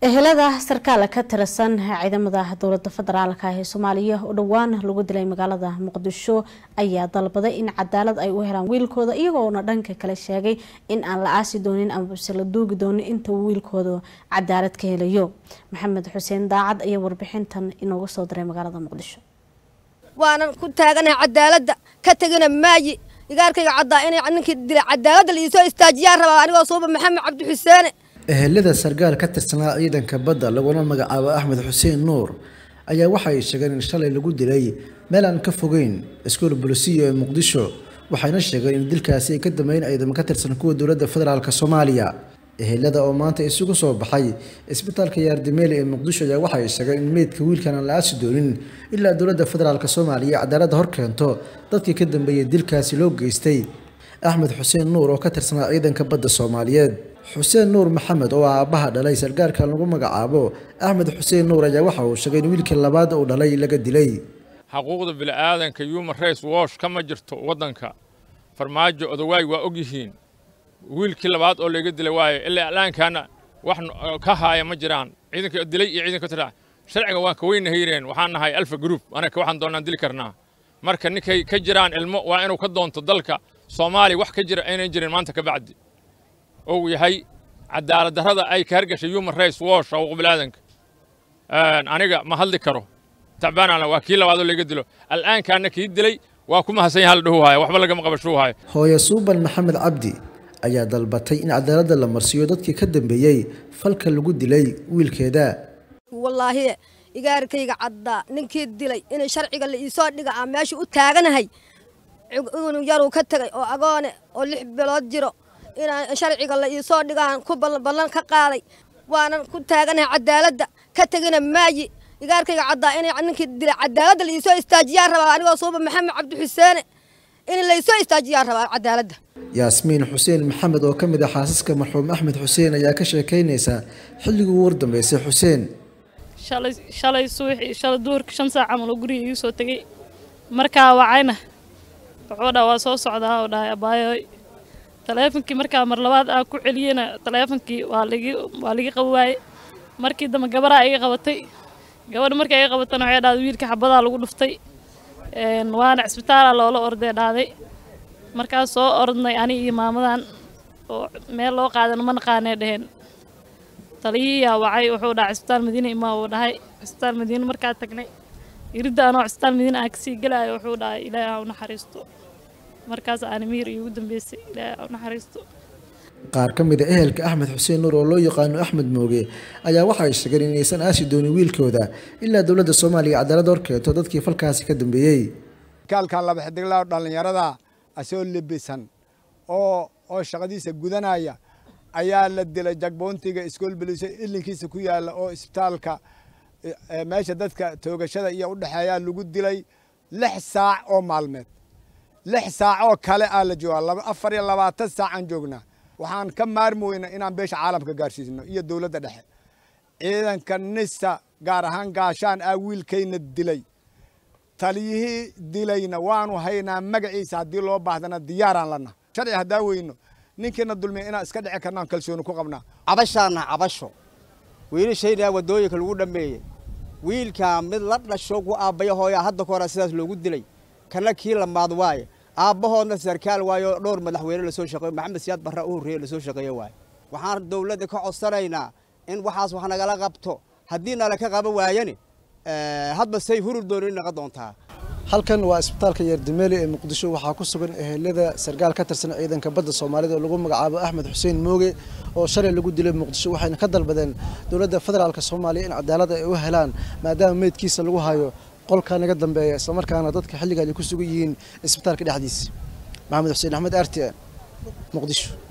ehelada sarkaal ka tirsan ciidamada dowladda federaalk ee soomaaliya oo dhowaan lagu dilay magaalada muqdisho ayaa dalbaday in cadaalad ay u helaan wiilkooda iyagoona dhanka kale sheegay in aan la aasi doonin amase la duugi doonin inta wiilkooda cadaalad ka helayo maxamed xuseen daacad ayaa warbixintan inooga soo diray magaalada muqdisho waanan ku taaganahay cadaalada ka tegina maayi igaarkayga cadaa in ninkii dilay cadaalada laisoo istaajiyaan rabaa anigoo suuba maxamed cabdixuseene ehelada sargaal ka tirsanaa ciidanka badda laguna magacaabo axmed xuseen nuur ayaa waxay sheegeen in shalay lagu dilay meel aan ka fogeyn iskuol bolisiya ee muqdisho waxayna sheegeen in dilkaasi ay ka dambeyn ciidamo ka tirsan kuwa dowladda federaalk soomaaliya ehelada oo maanta isugu soo baxay isbitaalka yaardimeeli ee muqdisho ayaa waxay sheegeen in meydka wiilkan aan la aasi doonin ilaa dowladda federaalk soomaaliya cadaalada hor keento dadkii ka dambeeyey dilkaasi loo geystay axmed xuseen nuur oo ka tirsanaa ciidanka badda soomaaliyeed xuseen nuur maxamed oo aabaha dhalay sargaarka lagu magacaabo axmed xuseen nuur ayaa waxa uu sheegay in wiilkii labaad uu dhalay laga dilay xaquuqda bini'aadanka human rights watch kama jirto waddanka farmaajo odowaay waa ogyihiin wiilkii labaad oo laga dilay waayo ilaa iclaankaana wax ka haaya ma jiraan ciidanka dilay iyo ciidanka tira sharciga waan ka weyna waxaan nahay alfa group anaka waxaan doonaan dili karnaa marka ninkay ka jiraan ilmo waa inuu ka doonto dalka soomaaliya wax ka jira aynan jirin maanta ka bacdi ou yahay cadaalad darrada ay ka hargashay human rights watch xuquuq bilaadanka aniga ma hadli karo tacbaanana waa kii labaadoo laga dilo al'aankaana kii dilay waa ku mahadsan yaha la dhahu haya waxba lagama qabashuu haya hooye suuban maxamed cabdi ayaa dalbatay in cadaaladda la marsiiyo dadkii ka dambeeyey falka lagu dilay wiilkeeda wallaahi igaarkayga caddaa ninkii dilay inay sharciga la iisoo dhiga aan meesha u taaganahay unug yaruu ka tegay oo agoone oo lix bilood jiro inaan sharciga la iisoo dhigaan ku ballan ka qaaday waanan ku taaganahay cadaaladda ka tegina maayi igaarkayga caddaa inay ninkii dila cadaaladda la iisoo istaajiyaan rabaa anigoo suuba maxamed cabdixuseene in laysoo istaajiyaan rabaa cadaaladda yaasmiin xuseen maxamed oo ka mid ah xaasaska marxuum axmed xuseen ayaa ka sheekaynaysaa xilligii war wardambeysay xuseen shalay suuxii shalay duhurka shan saac camal oo guriga igu soo tegey markaa wacayna wuxuu dhaha waa soo socdaa u dhahay abbaayoy taleefonkii markaa mar labaad aan ku celiyena taleefankii waa lagi waa qaba waaye markii dambe gabaraa iga qabatay gabadha markii iga qabatana waxay dhahday wiilka xabadaa lagu dhuftay waana cisbitaala loola ordee dhaaday markaas soo ordnay ani iyo maamadan oo meel loo qaadan ma naqaanee dheheen taliyihiyaa wacay wuxuu dhahay cisbitaal madiine imaa uu dhahay cisbitaal madiine markaa tagnay iridda anoo cisbitaal madiine aan kasii gelaayo wuxuu dhahay ilaahi ha u naxariisto markaas aana mihir iyo dambeysay ilaa naxariisto qaar ka mid a ah ehelka axmed xuseen nuur oo loo yaqaano axmed mooge ayaa waxay sheegeen inaysan aasi doonin wiilkooda ilaa dowladda soomaaliya cadaalad horkeento dadkii falkaasi ka dambeeyey kaalkan laba xidiglaa dhallinyarada asoo ah lebisan oo oo shaqadiisa gudanaya ayaa la dilay jagboontiga iskool beliso ilinkiisa ku yaalla oo isbitaalka e, e, meesha dadka toogashada iyo udhexeeyaa lagu dilay lix saac oo maalmeed lix saacoo kale aa la joogaa afar iyo labaatan saacaan joognaa waxaan ka maarmoynaa inaan beesha caalamka gaarsiisno iyo dowladda dhexe ciidanka nisa gaar ahaan gaashaan ah wiilkayna dilay taliyihii dilayna waanu haynaa magaciisa haddii loo baahdana diyaaraan lana sharci haddaan weyno ninkiina dulmiya inaan iska dhici karnaan kalsooni ku qabnaa cabashaana cabasho wiilashaynaa waddooyinka lagu dhammeeyey wiilkaa mid la dhasho ku aabbayo hooyaa hadda ka hore sidaas loogu dilay kana kii lamaad waaye aabbahoodna sarkaal waayo dhowr madaxweyne lasoo shaqeeyo maxamed siyaad barra u horreeye lasoo shaqeeyo waayo waxaan dawladda ka codsanaynaa in waxaas wax nagala qabto haddii nala ka qaban waayani eh, hadba say hurur dooni naqa doontaa halkan waa isbitaalka yeerdameeli ee muqdisho waxaa ku sugan ehelada sarkaal ka tirsan ciidanka badda soomaalida oo lagu magacaabo axmed xuseen mooge oo shalay lagu dilay muqdisho waxayna ka dalbadeen dowladda federaalk soomaaliya in cadaalad ay u helaan maadaama meydkiisa lagu hayo qolka naga dambeeya isla markaana dadka xilligan ay ku sugan yihiin isbitaalka dhexdiisa maxamed xuseen axmed aarte muqdisho